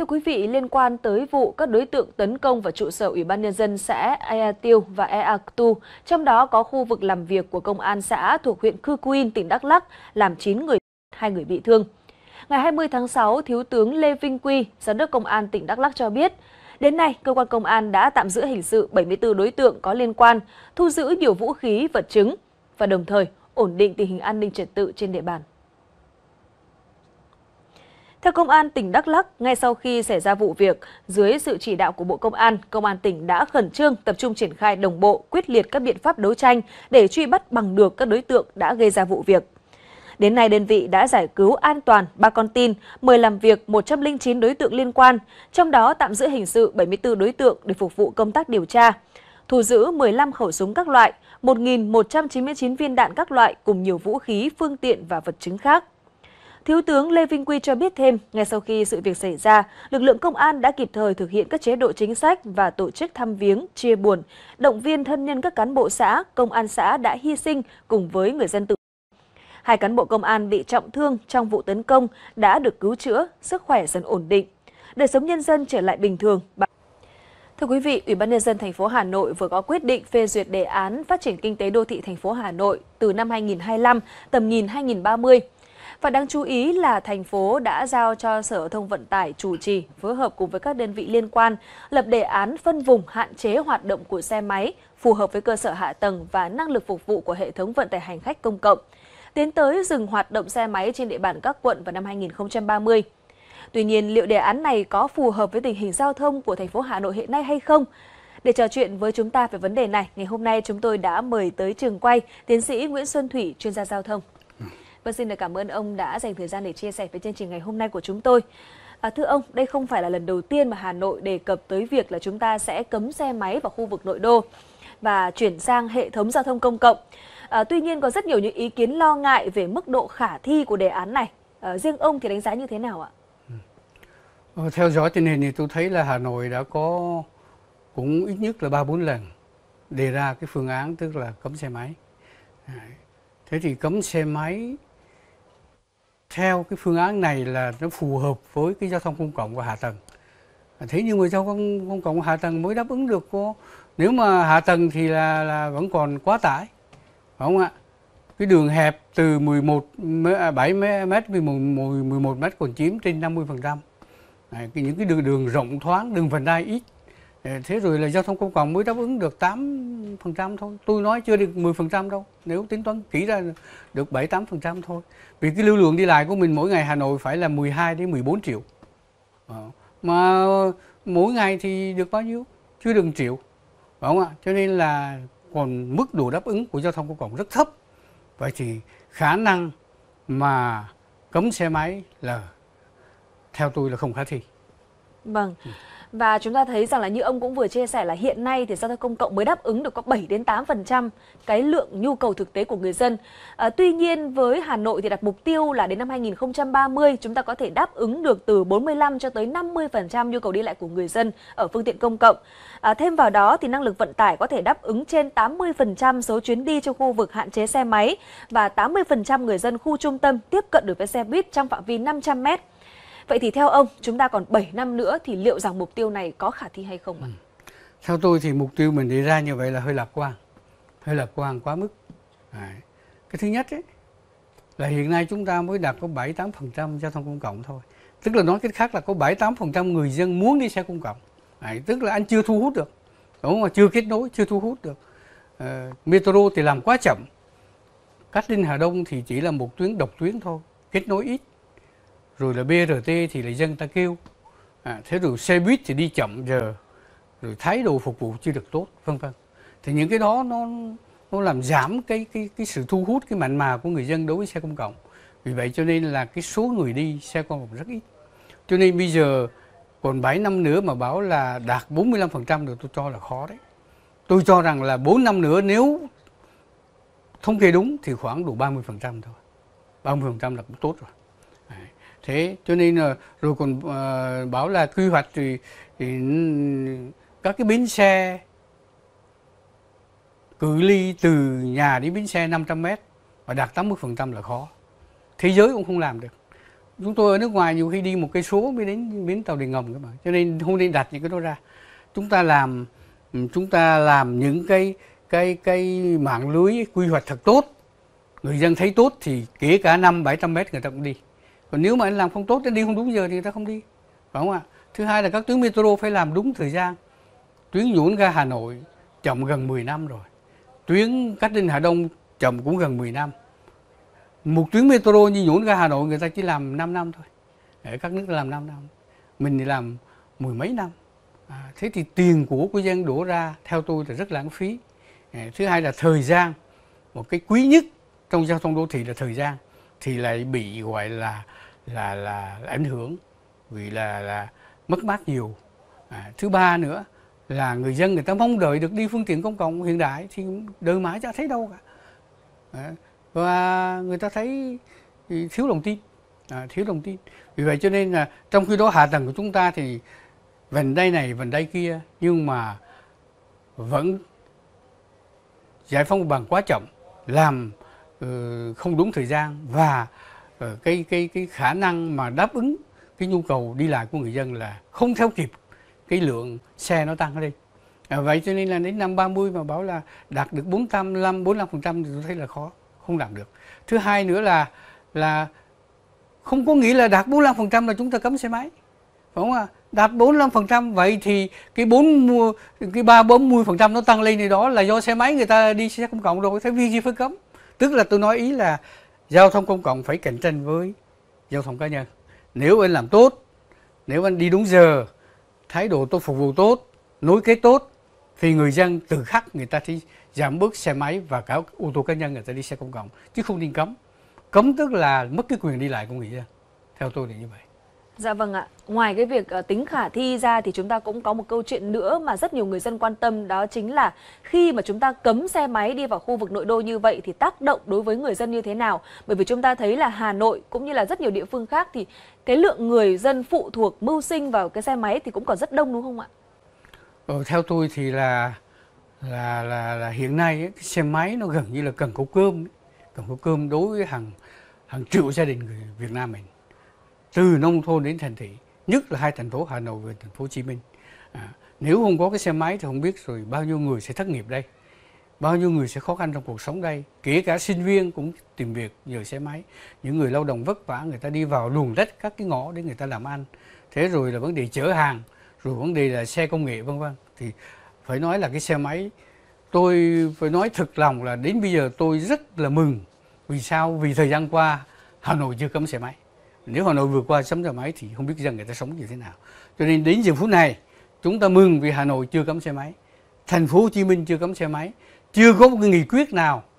Thưa quý vị, liên quan tới vụ các đối tượng tấn công vào trụ sở Ủy ban Nhân dân xã Ea Tiêu và Ea Tu, trong đó có khu vực làm việc của Công an xã thuộc huyện Cư Quyên, tỉnh Đắk Lắc, làm 9 người, hai người bị thương. Ngày 20 tháng 6, Thiếu tướng Lê Vinh Quy, Giám đốc Công an tỉnh Đắk Lắc cho biết, Đến nay, cơ quan công an đã tạm giữ hình sự 74 đối tượng có liên quan, thu giữ nhiều vũ khí, vật chứng và đồng thời ổn định tình hình an ninh trật tự trên địa bàn. Theo Công an tỉnh Đắk Lắk, ngay sau khi xảy ra vụ việc, dưới sự chỉ đạo của Bộ Công an, Công an tỉnh đã khẩn trương tập trung triển khai đồng bộ, quyết liệt các biện pháp đấu tranh để truy bắt bằng được các đối tượng đã gây ra vụ việc. Đến nay, đơn vị đã giải cứu an toàn 3 con tin, mời làm việc 109 đối tượng liên quan, trong đó tạm giữ hình sự 74 đối tượng để phục vụ công tác điều tra. Thu giữ 15 khẩu súng các loại, 1.199 viên đạn các loại cùng nhiều vũ khí, phương tiện và vật chứng khác. Thiếu tướng Lê Vinh Quy cho biết thêm, ngay sau khi sự việc xảy ra, lực lượng công an đã kịp thời thực hiện các chế độ chính sách và tổ chức thăm viếng, chia buồn, động viên thân nhân các cán bộ xã, công an xã đã hy sinh cùng với người dân tự. Hai cán bộ công an bị trọng thương trong vụ tấn công đã được cứu chữa, sức khỏe dần ổn định. Đời sống nhân dân trở lại bình thường. Thưa quý vị, Ủy ban nhân dân thành phố Hà Nội vừa có quyết định phê duyệt đề án phát triển kinh tế đô thị thành phố Hà Nội từ năm 2025, tầm nhìn 2030 và đáng chú ý là thành phố đã giao cho Sở Thông Vận tải chủ trì phối hợp cùng với các đơn vị liên quan lập đề án phân vùng hạn chế hoạt động của xe máy phù hợp với cơ sở hạ tầng và năng lực phục vụ của hệ thống vận tải hành khách công cộng. Tiến tới dừng hoạt động xe máy trên địa bàn các quận vào năm 2030. Tuy nhiên, liệu đề án này có phù hợp với tình hình giao thông của thành phố Hà Nội hiện nay hay không? Để trò chuyện với chúng ta về vấn đề này, ngày hôm nay chúng tôi đã mời tới trường quay tiến sĩ Nguyễn Xuân Thủy, chuyên gia giao thông vâng xin được cảm ơn ông đã dành thời gian để chia sẻ với chương trình ngày hôm nay của chúng tôi. À, thưa ông, đây không phải là lần đầu tiên mà Hà Nội đề cập tới việc là chúng ta sẽ cấm xe máy vào khu vực nội đô và chuyển sang hệ thống giao thông công cộng. À, tuy nhiên có rất nhiều những ý kiến lo ngại về mức độ khả thi của đề án này. À, riêng ông thì đánh giá như thế nào ạ? Ừ. Ờ, theo dõi tình hình thì tôi thấy là Hà Nội đã có cũng ít nhất là ba bốn lần đề ra cái phương án tức là cấm xe máy. Thế thì cấm xe máy theo cái phương án này là nó phù hợp với cái giao thông công cộng và hạ tầng thế nhưng mà giao thông công cộng hạ tầng mới đáp ứng được cô nếu mà hạ tầng thì là là vẫn còn quá tải phải không ạ cái đường hẹp từ 11 7 m 11 11 m còn chiếm trên 50 phần trăm những cái đường đường rộng thoáng đường vành đai ít Ờ, thế rồi là giao thông công cộng mới đáp ứng được 8% thôi tôi nói chưa được 10% đâu nếu tính toán kỹ ra được 7 8% thôi vì cái lưu lượng đi lại của mình mỗi ngày Hà Nội phải là 12 đến 14 triệu ờ, mà mỗi ngày thì được bao nhiêu chưa được 1 triệu phải không ạ cho nên là còn mức độ đáp ứng của giao thông công cộng rất thấp vậy thì khả năng mà cấm xe máy là theo tôi là không khả thi Vâng. Và chúng ta thấy rằng là như ông cũng vừa chia sẻ là hiện nay thì giao thông công cộng mới đáp ứng được có 7 đến 8% cái lượng nhu cầu thực tế của người dân. À, tuy nhiên với Hà Nội thì đặt mục tiêu là đến năm 2030 chúng ta có thể đáp ứng được từ 45 cho tới 50% nhu cầu đi lại của người dân ở phương tiện công cộng. À, thêm vào đó thì năng lực vận tải có thể đáp ứng trên 80% số chuyến đi trong khu vực hạn chế xe máy và 80% người dân khu trung tâm tiếp cận được với xe buýt trong phạm vi 500 m Vậy thì theo ông, chúng ta còn 7 năm nữa thì liệu rằng mục tiêu này có khả thi hay không ạ? Ừ. Theo tôi thì mục tiêu mình đề ra như vậy là hơi lạc quan, hơi lạc quan quá mức. Đấy. Cái thứ nhất ấy, là hiện nay chúng ta mới đạt có 7-8% giao thông công cộng thôi. Tức là nói cách khác là có 7-8% người dân muốn đi xe công cộng. Đấy. Tức là anh chưa thu hút được, đúng không? Chưa kết nối, chưa thu hút được. Uh, metro thì làm quá chậm. Cát Linh Hà Đông thì chỉ là một tuyến độc tuyến thôi, kết nối ít rồi là BRT thì lại dân ta kêu à, thế rồi xe buýt thì đi chậm giờ rồi thái độ phục vụ chưa được tốt vân vân thì những cái đó nó nó làm giảm cái cái cái sự thu hút cái mạnh mà của người dân đối với xe công cộng vì vậy cho nên là cái số người đi xe công cộng rất ít cho nên bây giờ còn 7 năm nữa mà bảo là đạt 45% được tôi cho là khó đấy tôi cho rằng là 4 năm nữa nếu thống kê đúng thì khoảng đủ 30% thôi 30% là cũng tốt rồi thế cho nên là rồi còn à, bảo là quy hoạch thì, thì các cái bến xe cự ly từ nhà đến bến xe 500 mét và đạt 80% là khó. Thế giới cũng không làm được. Chúng tôi ở nước ngoài nhiều khi đi một cây số mới đến bến tàu điện ngầm các bạn. Cho nên không nên đặt những cái đó ra. Chúng ta làm ừ, chúng ta làm những cái cái cái mạng lưới quy hoạch thật tốt. Người dân thấy tốt thì kể cả năm 700 mét người ta cũng đi còn nếu mà anh làm không tốt anh đi không đúng giờ thì người ta không đi phải không ạ thứ hai là các tuyến metro phải làm đúng thời gian tuyến nhũn ga hà nội chậm gần 10 năm rồi tuyến Cát Linh hà đông chậm cũng gần 10 năm một tuyến metro như nhũn ga hà nội người ta chỉ làm 5 năm thôi ở các nước làm 5 năm mình thì làm mười mấy năm à, thế thì tiền của của dân đổ ra theo tôi là rất lãng phí à, thứ hai là thời gian một cái quý nhất trong giao thông đô thị là thời gian thì lại bị gọi là là là, là ảnh hưởng vì là là mất mát nhiều à, thứ ba nữa là người dân người ta mong đợi được đi phương tiện công cộng hiện đại thì đời mãi chả thấy đâu cả à, và người ta thấy ừ, thiếu lòng tin à, thiếu lòng tin vì vậy cho nên là trong khi đó hạ tầng của chúng ta thì vành đây này vành đây kia nhưng mà vẫn giải phóng bằng quá chậm làm Ờ, không đúng thời gian và ờ, cái cái cái khả năng mà đáp ứng cái nhu cầu đi lại của người dân là không theo kịp cái lượng xe nó tăng lên. À, vậy cho nên là đến năm 30 mà bảo là đạt được 45 45% thì tôi thấy là khó không làm được thứ hai nữa là là không có nghĩa là đạt 45% là chúng ta cấm xe máy phải không ạ à? đạt 45% vậy thì cái 4 mua cái 3 40% nó tăng lên thì đó là do xe máy người ta đi xe công cộng rồi thế vì gì phải cấm tức là tôi nói ý là giao thông công cộng phải cạnh tranh với giao thông cá nhân nếu anh làm tốt nếu anh đi đúng giờ thái độ tôi phục vụ tốt nối kết tốt thì người dân từ khắc người ta thì giảm bớt xe máy và cả ô tô cá nhân người ta đi xe công cộng chứ không nên cấm cấm tức là mất cái quyền đi lại của người dân theo tôi thì như vậy Dạ vâng ạ. Ngoài cái việc ờ, tính khả thi ra thì chúng ta cũng có một câu chuyện nữa mà rất nhiều người dân quan tâm đó chính là khi mà chúng ta cấm xe máy đi vào khu vực nội đô như vậy thì tác động đối với người dân như thế nào? Bởi vì chúng ta thấy là Hà Nội cũng như là rất nhiều địa phương khác thì cái lượng người dân phụ thuộc mưu sinh vào cái xe máy thì cũng còn rất đông đúng không ạ? Ờ, theo tôi thì là là là, là hiện nay ấy, cái xe máy nó gần như là cần cấu cơm, ấy. cần cấu cơm đối với hàng hàng triệu gia đình người Việt Nam mình từ nông thôn đến thành thị nhất là hai thành phố Hà Nội và thành phố Hồ Chí Minh à, nếu không có cái xe máy thì không biết rồi bao nhiêu người sẽ thất nghiệp đây bao nhiêu người sẽ khó khăn trong cuộc sống đây kể cả sinh viên cũng tìm việc nhờ xe máy những người lao động vất vả người ta đi vào luồng đất các cái ngõ để người ta làm ăn thế rồi là vấn đề chở hàng rồi vấn đề là xe công nghệ vân vân thì phải nói là cái xe máy tôi phải nói thực lòng là đến bây giờ tôi rất là mừng vì sao vì thời gian qua hà nội chưa cấm xe máy nếu Hà Nội vượt qua sấm xe máy thì không biết rằng người ta sống như thế nào cho nên đến giờ phút này chúng ta mừng vì Hà Nội chưa cấm xe máy thành phố Hồ Chí Minh chưa cấm xe máy chưa có một cái nghị quyết nào